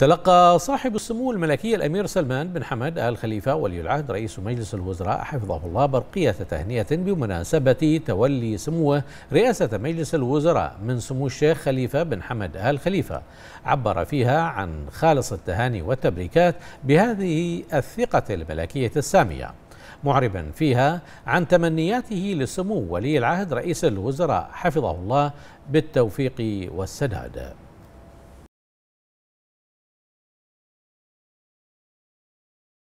تلقى صاحب السمو الملكي الأمير سلمان بن حمد آل خليفة ولي العهد رئيس مجلس الوزراء حفظه الله برقية تهنئة بمناسبة تولي سموه رئاسة مجلس الوزراء من سمو الشيخ خليفة بن حمد آل خليفة عبر فيها عن خالص التهاني والتبريكات بهذه الثقة الملكية السامية معربا فيها عن تمنياته لسمو ولي العهد رئيس الوزراء حفظه الله بالتوفيق والسداد